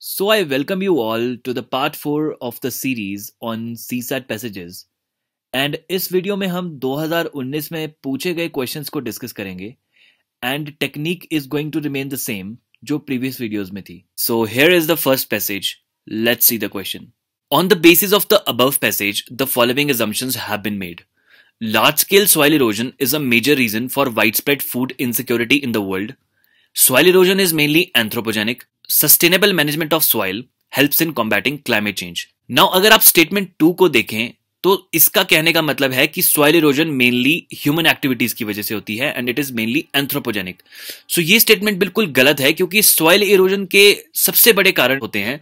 So, I welcome you all to the part 4 of the series on CSAT passages. And this video, we will discuss questions ko discuss karenge. And technique is going to remain the same jo previous videos. Mein So, here is the first passage. Let's see the question. On the basis of the above passage, the following assumptions have been made. Large scale soil erosion is a major reason for widespread food insecurity in the world. Soil erosion is mainly anthropogenic, sustainable management of soil help in combating climate change now अगर आप statement two को देखें तो इसका कहने का मतलब है कि soil erosion mainly human activities की वजह से होती है and it is mainly anthropogenic so ये स्टेटमेंट बिल्कुल गलत है क्योंकि सॉइल इरोजन के सबसे बड़े कारण होते हैं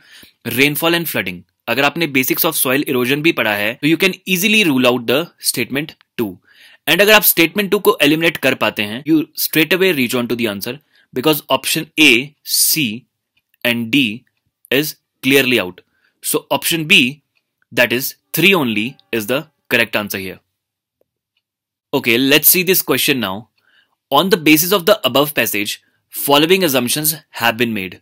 रेनफॉल एंड फ्लडिंग अगर आपने बेसिक्स ऑफ सॉइल इरोजन भी पढ़ा है तो you can easily rule out the statement two and अगर आप स्टेटमेंट टू को एलिमिनेट कर पाते हैं you straight away reach on to the answer because option A C and D is clearly out. So option B, that is 3 only, is the correct answer here. Okay, let's see this question now. On the basis of the above passage, following assumptions have been made.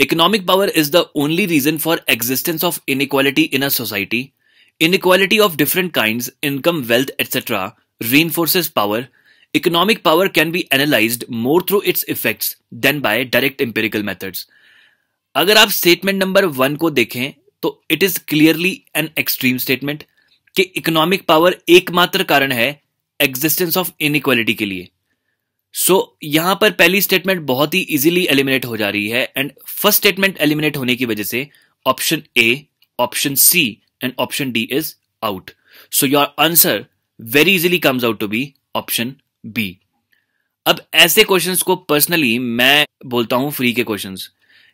Economic power is the only reason for existence of inequality in a society. Inequality of different kinds, income, wealth, etc. reinforces power. Economic power can be analyzed more through its effects than by direct empirical methods. अगर आप statement number one को देखें तो it is clearly an extreme statement कि economic power एकमात्र कारण है existence of inequality के लिए सो so, यहां पर पहली स्टेटमेंट बहुत ही इजीली एलिमिनेट हो जा रही है एंड फर्स्ट स्टेटमेंट एलिमिनेट होने की वजह से option A option C and option D is out so your answer very easily comes out to be option B अब ऐसे क्वेश्चंस को पर्सनली मैं बोलता हूं फ्री के क्वेश्चंस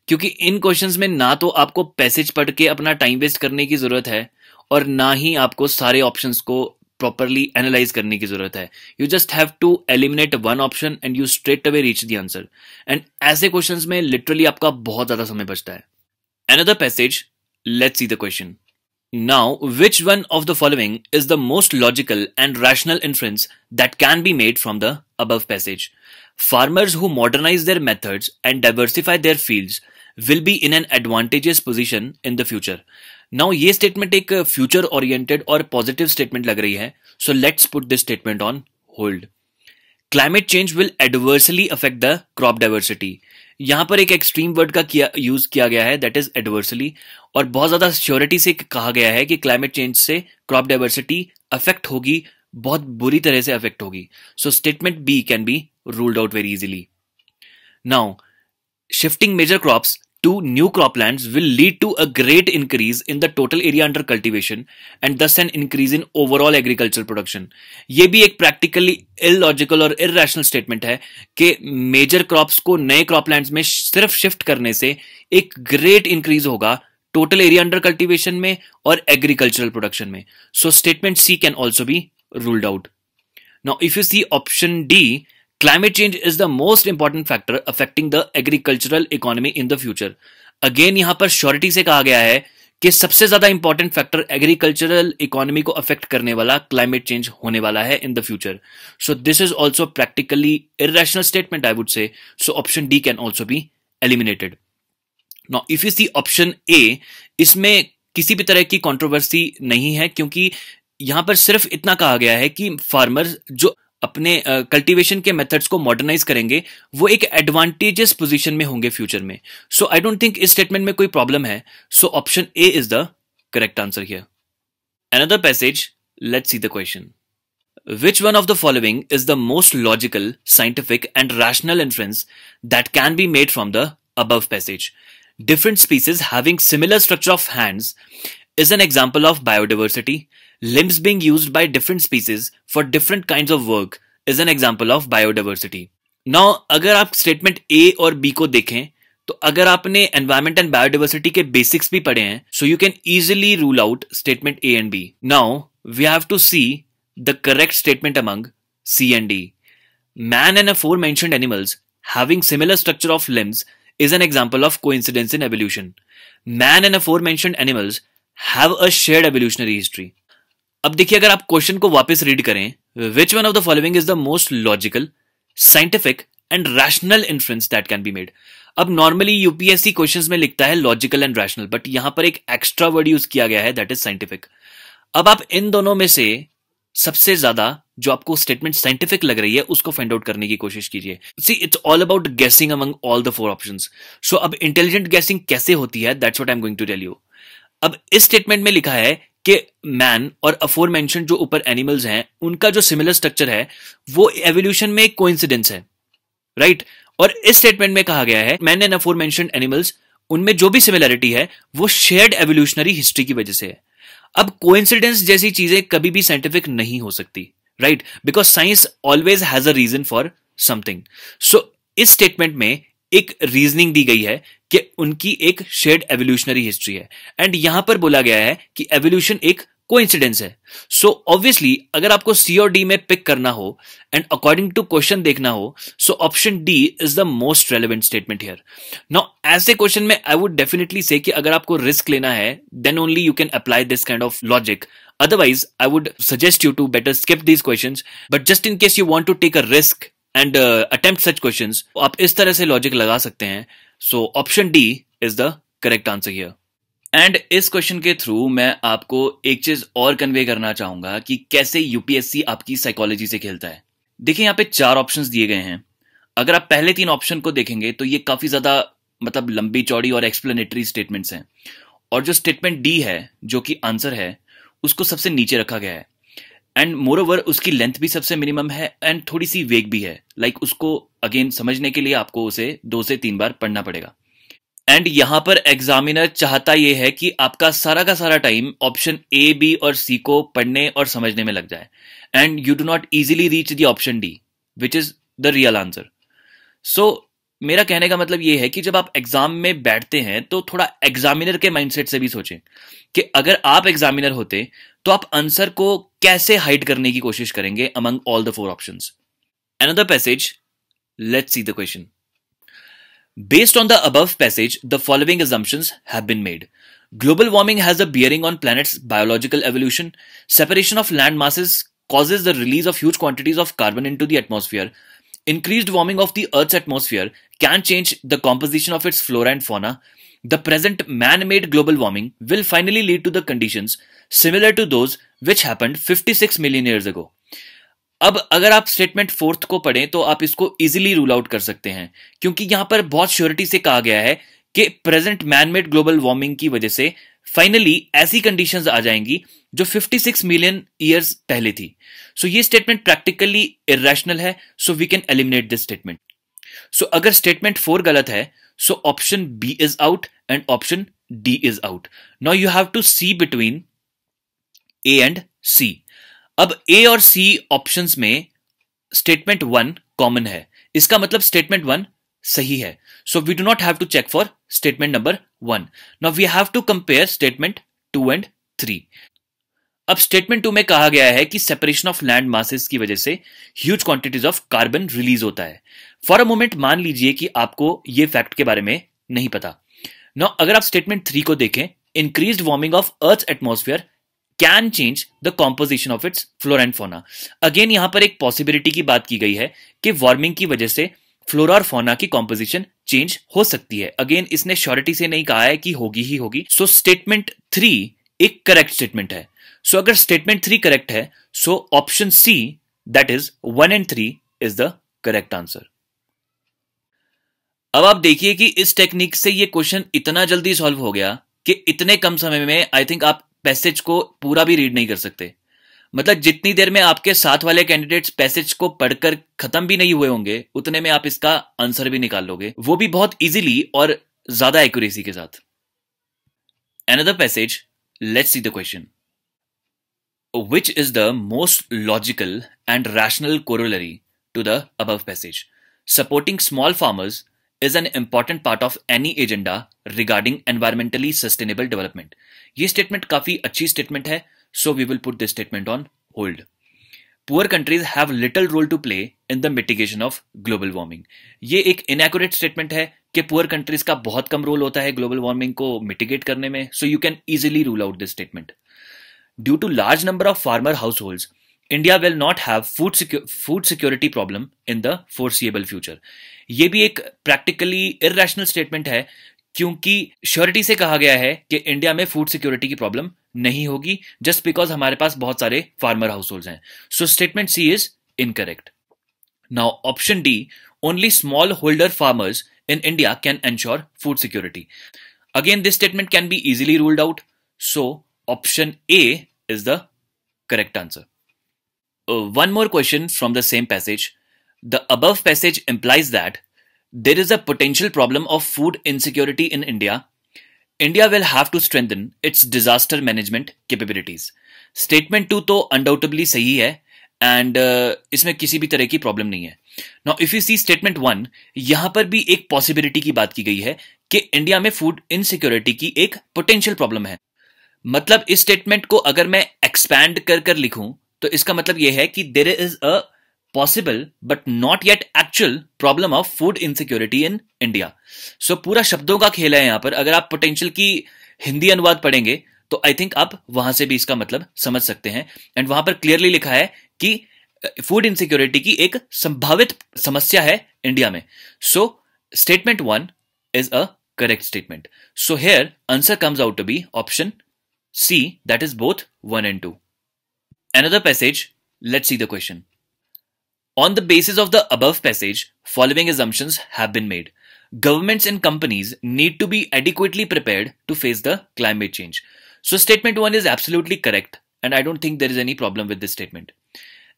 क्योंकि इन क्वेश्चन में ना तो आपको पैसेज पढ़ के अपना टाइम वेस्ट करने की जरूरत है और ना ही आपको सारे ऑप्शन को प्रॉपरली एनालाइज करने की जरूरत है you just have to eliminate one option and you straight away reach the answer and ऐसे क्वेश्चन में लिटरली आपका बहुत ज्यादा समय बचता है another passage let see the question Now, which one of the following is the most logical and rational inference that can be made from the above passage? Farmers who modernize their methods and diversify their fields will be in an advantageous position in the future now ये statement एक future oriented और positive statement लग रही है so let's put this statement on hold climate change will adversely affect the crop diversity यहां पर एक extreme word का किया यूज किया गया है दैट इज एडवर्सली और बहुत ज्यादा श्योरिटी से कहा गया है कि क्लाइमेट चेंज से क्रॉप डाइवर्सिटी अफेक्ट होगी बहुत बुरी तरह से अफेक्ट होगी so statement B can be ruled out very easily now shifting major crops to new croplands will lead to a great increase in the total area under cultivation and thus an increase in overall agricultural production ये भी एक practically illogical और irrational statement है कि major crops को नए croplands में सिर्फ shift करने से एक great increase होगा total area under cultivation में और agricultural production में so statement C can also be ruled out now if you see option D climate change is the most important factor affecting the agricultural economy in the future again यहां पर surety से कहा गया है कि सबसे ज्यादा इंपॉर्टेंट फैक्टर एग्रीकल्चरल इकोनॉमी को अफेक्ट करने वाला क्लाइमेट चेंज होने वाला है in the future so this is also practically irrational statement I would say so option D can also be eliminated now if you see option A इसमें किसी भी तरह की कॉन्ट्रोवर्सी नहीं है क्योंकि यहां पर सिर्फ इतना कहा गया है कि फार्मर्स जो अपने कल्टीवेशन के मेथड्स को मॉडर्नाइज करेंगे वो एक एडवांटेजियस पोजीशन में होंगे फ्यूचर में सो आई डोंट थिंक इस स्टेटमेंट में कोई प्रॉब्लम है so option A is the correct answer here another passage let's see the question which one of the following is the most logical scientific and rational influence that can be made from the above passage different species having similar structure of hands is an example of biodiversity limbs being use by different species for different kind of work is an example of biodiversity now अगर आप statement A और B को देखें तो अगर आपने environment and biodiversity के basics भी पढ़े हैं so you can easily rule out statement A and B now we have to see the correct statement among C and D man and four mentioned animals having similar structure of limbs is an example of coincidence in evolution. Man and aforementioned animals have a shared evolutionary history. अब देखिए अगर आप question को वापस read करें which one of the following is the most logical scientific and rational influence that can be made अब normally UPSC question में लिखता है लॉजिकल एंड रैशनल बट यहां पर एक एक्स्ट्रा वर्ड यूज किया गया है दैट इज साइंटिफिक अब आप इन दोनों में से सबसे ज्यादा जो आपको स्टेटमेंट साइंटिफिक लग रही है उसको फाइंड आउट करने की कोशिश कीजिए see it's all about guessing among all the four option so अब इंटेलिजेंट गेसिंग कैसे होती है that's what I am going to tell you अब इस स्टेटमेंट में लिखा है कि मैन और अफोर मैंशन जो ऊपर एनिमल्स हैं उनका जो सिमिलर स्ट्रक्चर है वो एवोल्यूशन में एक कोइंसिडेंस है राइट right? और इस स्टेटमेंट में कहा गया है man and a four mention animals उनमें जो भी सिमिलरिटी है वो शेयर्ड एवोल्यूशनरी हिस्ट्री की वजह से है अब कोइंसिडेंस जैसी चीजें कभी भी साइंटिफिक नहीं हो सकती right because science always has a reason for something so इस स्टेटमेंट में एक रीजनिंग दी गई है कि उनकी एक शेड एवोल्यूशनरी हिस्ट्री है एंड यहां पर बोला गया है कि एवोल्यूशन एक कोइंसिडेंस है सो so, ऑब्वियसली अगर आपको सी और डी में पिक करना हो एंड अकॉर्डिंग टू क्वेश्चन देखना हो so option D is the most relevant statement here now ऐसे क्वेश्चन में आई वुड डेफिनेटली से कि अगर आपको रिस्क लेना है then only you can apply this kind of logic otherwise I would suggest you to better skip these question but just in case you want to take a risk and attempt such question आप इस तरह से logic लगा सकते हैं so option D is the correct answer here and इस question के through मैं आपको एक चीज और कन्वे करना चाहूंगा कि कैसे यूपीएससी आपकी साइकोलॉजी से खेलता है देखिए यहाँ पे चार ऑप्शन दिए गए हैं अगर आप पहले तीन ऑप्शन को देखेंगे तो ये काफी ज्यादा मतलब लंबी चौड़ी और एक्सप्लेनेटरी स्टेटमेंट्स हैं और जो स्टेटमेंट डी है जो कि आंसर है उसको सबसे नीचे रखा गया है एंड मोर ओवर उसकी लेंथ भी सबसे मिनिमम है एंड थोड़ी सी वेग भी है लाइक like उसको अगेन समझने के लिए आपको उसे दो से तीन बार पढ़ना पड़ेगा एंड यहां पर एग्जामिनर चाहता यह है कि आपका सारा का सारा टाइम ऑप्शन ए बी और सी को पढ़ने और समझने में लग जाए and you do not easily reach the option D which is the real answer so मेरा कहने का मतलब ये है कि जब आप एग्जाम में बैठते हैं तो थोड़ा एग्जामिनर के माइंडसेट से भी सोचें कि अगर आप एग्जामिनर होते तो आप आंसर को कैसे हाइड करने की कोशिश करेंगे among all the four option another passage let's see the question Based on the above passage, the following assumptions have been made. Global warming has a bearing on planet's biological evolution. Separation of land masses causes the release of huge quantities of carbon into the atmosphere. Increased warming of the Earth's atmosphere can change the composition of its flora and fauna, the present man made global warming will finally lead to the conditions similar to those which happened 56 million years ago. अब अगर आप statement fourth को पढ़ें तो आप इसको easily rule out कर सकते हैं क्योंकि यहां पर बहुत श्योरिटी से कहा गया है कि प्रेजेंट मैनमेड ग्लोबल वार्मिंग की वजह से फाइनली ऐसी कंडीशंस आ जाएंगी जो 56 मिलियन ईयर्स पहले थी सो so, ये स्टेटमेंट प्रैक्टिकली इेशनल है so we can eliminate this statement so अगर स्टेटमेंट फोर गलत है so option B is out and option D is out no you have to see between A and C अब A और C options में statement one common है इसका मतलब statement one सही है so we do not have to check for statement number one no we have to compare statement two and three अब statement two में कहा गया है कि सेपरेशन ऑफ लैंड मासेस की वजह से huge quantities of carbon release होता है फॉर अ मोमेंट मान लीजिए कि आपको ये फैक्ट के बारे में नहीं पता नौ अगर आप स्टेटमेंट थ्री को देखें increase warming of earth atmosphere can change the composition of its flora and fauna again यहां पर एक पॉसिबिलिटी की बात की गई है कि वार्मिंग की वजह से फ्लोरा और फोना की कॉम्पोजिशन चेंज हो सकती है अगेन इसने श्योरिटी से नहीं कहा है कि होगी ही होगी सो स्टेटमेंट थ्री एक करेक्ट स्टेटमेंट है सो so, अगर स्टेटमेंट थ्री करेक्ट है so option C that is one and three is the correct answer अब आप देखिए कि इस टेक्निक से ये क्वेश्चन इतना जल्दी सॉल्व हो गया कि इतने कम समय में आई थिंक आप पैसेज को पूरा भी रीड नहीं कर सकते मतलब जितनी देर में आपके साथ वाले कैंडिडेट्स पैसेज को पढ़कर खत्म भी नहीं हुए होंगे उतने में आप इसका आंसर भी निकाल लोगे वो भी बहुत इजीली और ज्यादा एक्यूरेसी के साथ another passage let's see the question which is the most logical and rational corollary to the above passage supporting small farmers is an important part of any agenda regarding environmentally sustainable development ये statement काफी अच्छी statement है so we will put this statement on hold poor countries have little role to play in the mitigation of global warming ये एक inaccurate statement है कि poor countries का बहुत कम रोल होता है ग्लोबल वार्मिंग को मिटिगेट करने में so you can easily rule out this statement due to large number of farmer households India will not have food food security problem in the foreseeable future ये भी एक practically irrational statement है क्योंकि surety से कहा गया है कि इंडिया में फूड सिक्योरिटी की प्रॉब्लम नहीं होगी जस्ट बिकॉज हमारे पास बहुत सारे फार्मर हाउस होल्ड हैं so statement C is incorrect now option D only small holder farmers in India can ensure food security again this statement can be easily ruled out so option A is the correct answer Uh, one more question from the same passage. The above passage implies that there is a potential problem of food insecurity in India. India will have to strengthen its disaster management capabilities. Statement two तो undoubtedly सही है and uh, इसमें किसी भी तरह की problem नहीं है now if you see statement one यहां पर भी एक पॉसिबिलिटी की बात की गई है कि इंडिया में फूड इनसिक्योरिटी की एक पोटेंशियल प्रॉब्लम है मतलब इस स्टेटमेंट को अगर मैं एक्सपैंड कर कर लिखूं तो इसका मतलब यह है कि there is a possible but not yet actual problem of food insecurity in India so पूरा शब्दों का खेल है यहां पर अगर आप पोटेंशियल की हिंदी अनुवाद पढ़ेंगे तो आई थिंक आप वहां से भी इसका मतलब समझ सकते हैं एंड वहां पर क्लियरली लिखा है कि फूड इनसिक्योरिटी की एक संभावित समस्या है इंडिया में so statement one is a correct statement so here answer comes out to be option C that is both one and two another passage, let's see the question. On the basis of the above passage, following assumptions have been made. Governments and companies need to be adequately prepared to face the climate change. So statement 1 is absolutely correct and I don't think there is any problem with this statement.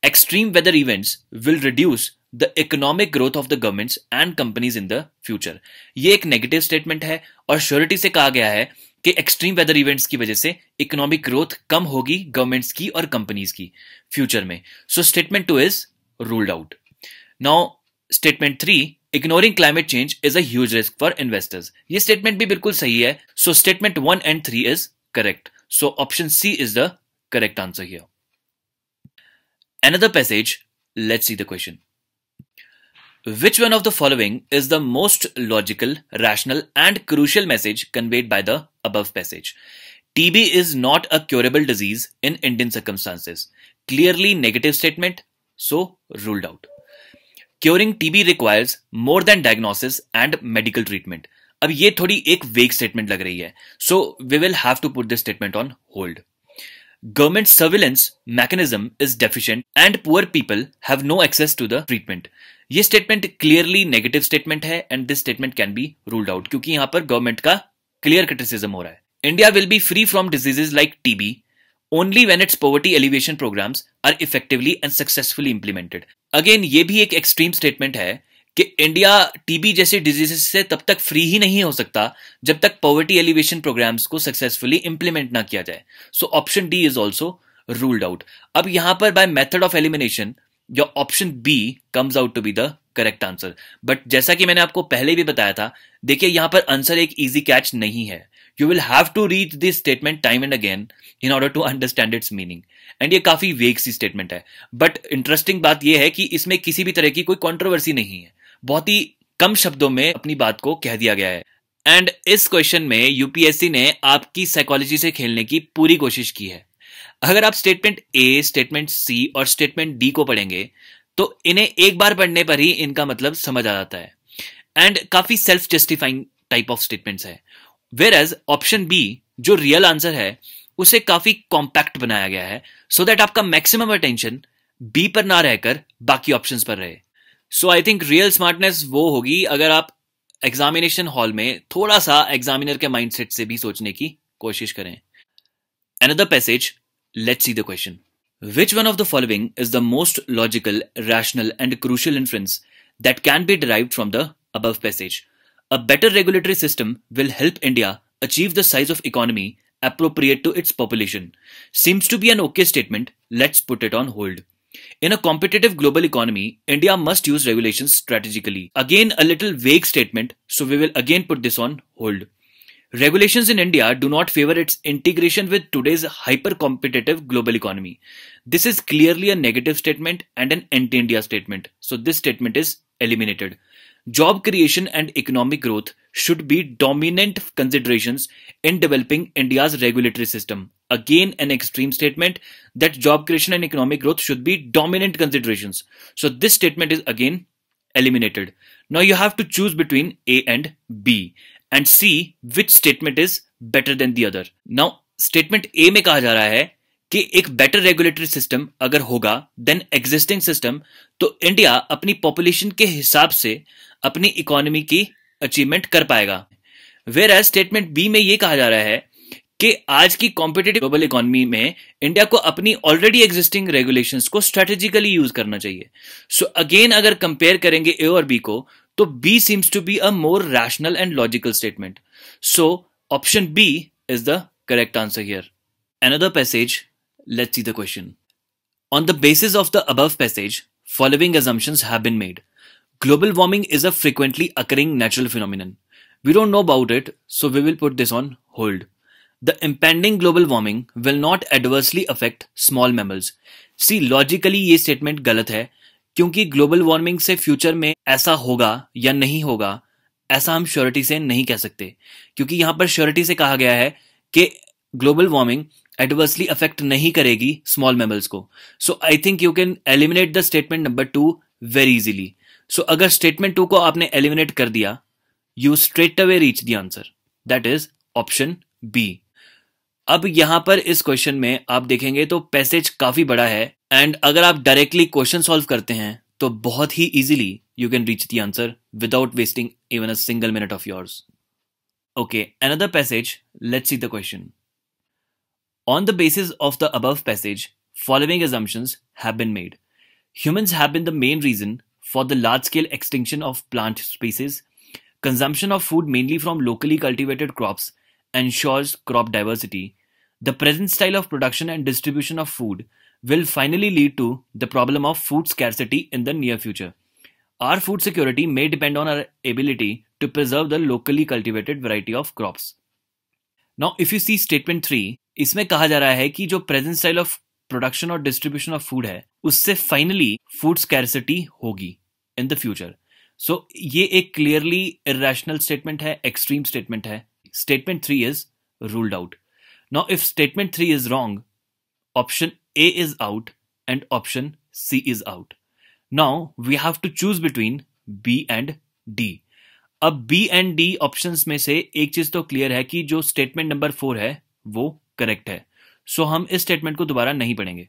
Extreme weather events will reduce the economic growth of the governments and companies in the future. ये एक negative statement है और surety से कहा गया है कि extreme weather events की वजह से इकोनॉमिक ग्रोथ कम होगी गवर्नमेंट्स की और कंपनीज की फ्यूचर में so statement two is ruled out now statement three ignoring climate change is as risk for investors ये स्टेटमेंट भी बिल्कुल सही है so statement one and three is correct so option C is the correct answer here another passage let see the question Which one of the following is the most logical, rational, and crucial message conveyed by the above passage? TB is not a curable disease in Indian circumstances. Clearly negative statement, so ruled out. Curing TB requires more than diagnosis and medical treatment. अब ये थोड़ी एक वेग statement लग रही है so we will have to put this statement on hold government surveillance mechanism is deficient and poor people have no access to the treatment ये statement clearly negative statement है and this statement can be ruled out क्योंकि यहां पर government का clear criticism हो रहा है India will be free from diseases like TB only when its poverty alleviation programme are effectively and successfully implemented again ये भी एक एक्सट्रीम स्टेटमेंट है कि इंडिया टीबी जैसे डिजीजेस से तब तक फ्री ही नहीं हो सकता जब तक पॉवर्टी एलिवेशन प्रोग्राम्स को सक्सेसफुली इंप्लीमेंट ना किया जाए so option D is also ruled out अब यहां पर by method of elimination your option B comes out to be the correct answer but जैसा कि मैंने आपको पहले भी बताया था देखिए यहां पर आंसर एक इजी कैच नहीं है you will have to reach this statement time and again in order to understand its meaning and ये काफी वेग सी स्टेटमेंट है बट इंटरेस्टिंग बात यह है कि इसमें किसी भी तरह की कोई कॉन्ट्रोवर्सी नहीं है बहुत ही कम शब्दों में अपनी बात को कह दिया गया है एंड इस क्वेश्चन में यूपीएससी ने आपकी साइकोलॉजी से खेलने की पूरी कोशिश की है अगर आप स्टेटमेंट ए स्टेटमेंट सी और स्टेटमेंट डी को पढ़ेंगे तो इन्हें एक बार पढ़ने पर ही इनका मतलब समझ आ जाता है एंड काफी self justifying type of statements है वेर एज ऑप्शन बी जो रियल आंसर है उसे काफी कॉम्पैक्ट बनाया गया है सो so दैट आपका मैक्सिमम अटेंशन बी पर ना रहकर बाकी ऑप्शंस पर रहे so I think real smartness वो होगी अगर आप एग्जामिनेशन हॉल में थोड़ा सा एग्जामिनर के माइंडसेट से भी सोचने की कोशिश करें another passage Let's see the question. Which one of the following is the most logical, rational, and crucial inference that can be derived from the above passage? A better regulatory system will help India achieve the size of economy appropriate to its population. Seems to be an okay statement, let's put it on hold. In a competitive global economy, India must use regulations strategically. Again, a little vague statement, so we will again put this on hold. Regulations in India do not favor its integration with today's hyper competitive global economy. This is clearly a negative statement and an anti India statement, so this statement is eliminated. Job creation and economic growth should be dominant considerations in developing India's regulatory system. Again, an extreme statement that job creation and economic growth should be dominant considerations. So, this statement is again eliminated. Now, you have to choose between A and B. And C which statement is better than the other now statement A में कहा जा रहा है कि एक better regulatory system अगर होगा then existing system तो इंडिया अपनी पॉपुलेशन के हिसाब से अपनी इकोनॉमी की अचीवमेंट कर पाएगा वेर एज स्टेटमेंट बी में यह कहा जा रहा है कि आज की कॉम्पिटेटिव ग्लोबल इकोनॉमी में इंडिया को अपनी ऑलरेडी एग्जिस्टिंग रेगुलेशंस को स्ट्रेटेजिकली यूज करना चाहिए सो so अगेन अगर कंपेयर करेंगे ए और बी को तो B seems to be a more rational and logical statement so option B is the correct answer here another passage let's see the question on the basis of the above passage following assumptions have been made global warming is a frequently occurring natural phenomenon we don't know about it so we will put this on hold the impending global warming will not adversely affect small mammals see logically ये statement गलत है क्योंकि global warming से future में ऐसा होगा या नहीं होगा ऐसा हम श्योरिटी से नहीं कह सकते क्योंकि यहां पर श्योरिटी से कहा गया है कि ग्लोबल वार्मिंग एडवर्सली अफेक्ट नहीं करेगी स्मॉल मेमल्स को so I think you can eliminate the statement number two very easily so अगर स्टेटमेंट टू को आपने एलिमिनेट कर दिया you straight away reach the answer that is option B अब यहां पर इस क्वेश्चन में आप देखेंगे तो पैसेज काफी बड़ा है एंड अगर आप डायरेक्टली क्वेश्चन सॉल्व करते हैं तो बहुत ही easily you can reach the answer without wasting even a single minute of yours okay another passage let see the question on the basis of the above passage following assumptions have been made humans have been the main reason for the large scale extension of plant species consumption of food mainly from locally cultivated crop and ensures crop diversity the present style of production and distribution of food will finally lead to the problem of food scarcity in the near future. Our food security may depend on our ability to preserve the locally cultivated variety of crops. Now, if you see statement three, इसमें कहा जा रहा है कि जो present style of production और distribution of food है उससे फाइनली फूड स्कैरसिटी होगी इन द फ्यूचर सो ये एक क्लियरली इरेशनल स्टेटमेंट है एक्सट्रीम स्टेटमेंट है statement three is ruled out now if statement three is wrong option A is out and option C is out. Now we have to choose between B and D. अब B and D options में से एक चीज तो clear है कि जो statement number four है वो करेक्ट है सो so, हम इस स्टेटमेंट को दोबारा नहीं पढ़ेंगे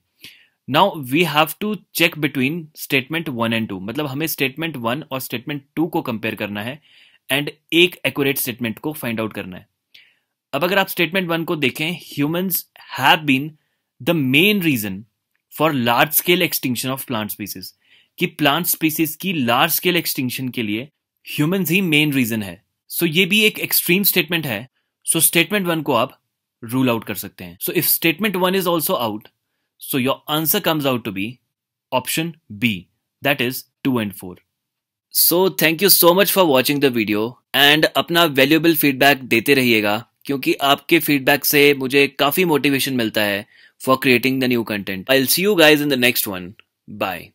now we have to check between statement one and two मतलब हमें स्टेटमेंट वन और स्टेटमेंट टू को कंपेयर करना है एंड एक accurate स्टेटमेंट को फाइंड आउट करना है अब अगर आप स्टेटमेंट वन को देखें humans have been the main reason for large scale extinction of plant species कि प्लांट स्पीसीज की लार्ज स्केल एक्सटिंक्शन के लिए ह्यूमन ही मेन रीजन है सो so, ये भी एक एक्सट्रीम स्टेटमेंट है सो स्टेटमेंट वन को आप रूल आउट कर सकते हैं so if statement one is also out so your answer comes out to be option B that is two and four so thank you so much for watching the video and अपना valuable feedback देते रहिएगा क्योंकि आपके feedback से मुझे काफ़ी motivation मिलता है for creating the new content. I'll see you guys in the next one. Bye.